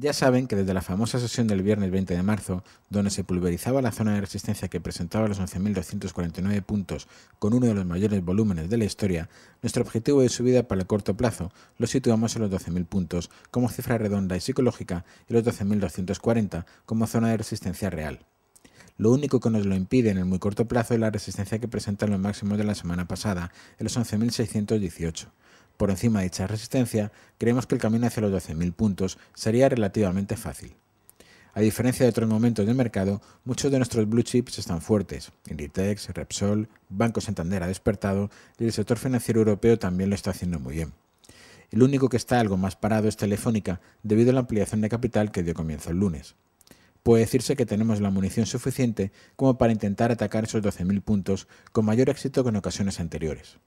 Ya saben que desde la famosa sesión del viernes 20 de marzo, donde se pulverizaba la zona de resistencia que presentaba los 11.249 puntos con uno de los mayores volúmenes de la historia, nuestro objetivo de subida para el corto plazo lo situamos en los 12.000 puntos como cifra redonda y psicológica y los 12.240 como zona de resistencia real. Lo único que nos lo impide en el muy corto plazo es la resistencia que presentan los máximos de la semana pasada, en los 11.618. Por encima de dicha resistencia, creemos que el camino hacia los 12.000 puntos sería relativamente fácil. A diferencia de otros momentos del mercado, muchos de nuestros blue chips están fuertes. Inditex, Repsol, Banco Santander ha despertado y el sector financiero europeo también lo está haciendo muy bien. El único que está algo más parado es Telefónica, debido a la ampliación de capital que dio comienzo el lunes puede decirse que tenemos la munición suficiente como para intentar atacar esos 12.000 puntos con mayor éxito que en ocasiones anteriores.